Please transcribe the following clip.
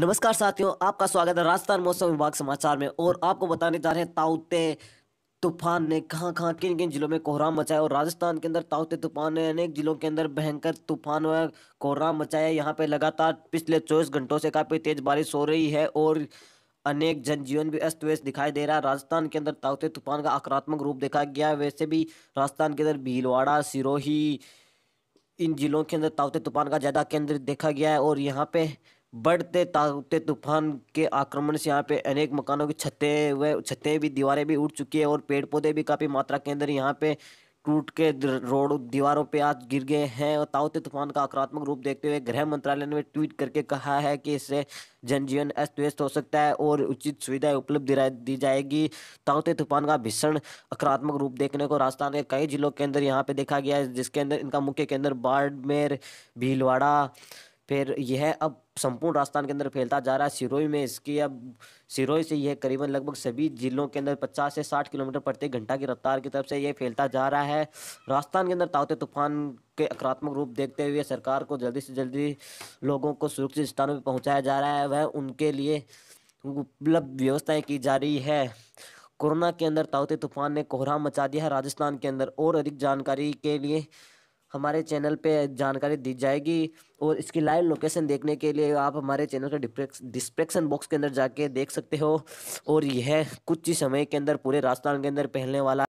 नमस्कार साथियों आपका स्वागत है राजस्थान मौसम विभाग समाचार में और आपको बताने जा रहे हैं ताउते तूफान ने कहां कहां किन किन जिलों में कोहराम मचाया और राजस्थान के अंदर ताउते तूफान ने अनेक जिलों के अंदर भयंकर तूफान व कोहराम मचाया यहां पे लगातार पिछले चौबीस घंटों से काफ़ी तेज़ बारिश हो रही है और अनेक जनजीवन भी अस्त व्यस्त दिखाई दे रहा है राजस्थान के अंदर ताउते तूफान का आकारात्मक रूप देखा गया वैसे भी राजस्थान के अंदर भीलवाड़ा सिरोही इन जिलों के अंदर ताउते तूफान का ज़्यादा केंद्र देखा गया है और यहाँ पे बढ़ते ताकते तूफान के आक्रमण से यहाँ पे अनेक मकानों की छतें व छतें भी दीवारें भी उड़ चुकी है और पेड़ पौधे भी काफ़ी मात्रा के अंदर यहाँ पे टूट के रोड दीवारों पे आज गिर गए हैं और ताउते तूफान का आक्रात्मक रूप देखते हुए गृह मंत्रालय ने ट्वीट करके कहा है कि इससे जनजीवन अस्त व्यस्त हो सकता है और उचित सुविधाएं उपलब्ध दी जाएगी ताउते तूफान का भीषण आक्रात्मक रूप देखने को राजस्थान के कई जिलों के अंदर यहाँ पे देखा गया है जिसके अंदर इनका मुख्य केंद्र बाड़मेर भीलवाड़ा फिर यह अब संपूर्ण राजस्थान के अंदर फैलता जा रहा है सिरोही में इसकी अब सिरोही से यह करीबन लगभग सभी जिलों के अंदर 50 से 60 किलोमीटर प्रति घंटा की रफ्तार की तरफ से यह फैलता जा रहा है राजस्थान के अंदर तावते तूफान के आकारात्मक रूप देखते हुए सरकार को जल्दी से जल्दी लोगों को सुरक्षित स्थानों पर पहुँचाया जा रहा है वह उनके लिए उपलब्ध व्यवस्थाएँ की जा रही है कोरोना के अंदर तावते तूफान ने कोहराम मचा दिया है राजस्थान के अंदर और अधिक जानकारी के लिए हमारे चैनल पे जानकारी दी जाएगी और इसकी लाइव लोकेशन देखने के लिए आप हमारे चैनल के डिस्क्रिप्शन बॉक्स के अंदर जाके देख सकते हो और यह कुछ ही समय के अंदर पूरे राजस्थान के अंदर पहलने वाला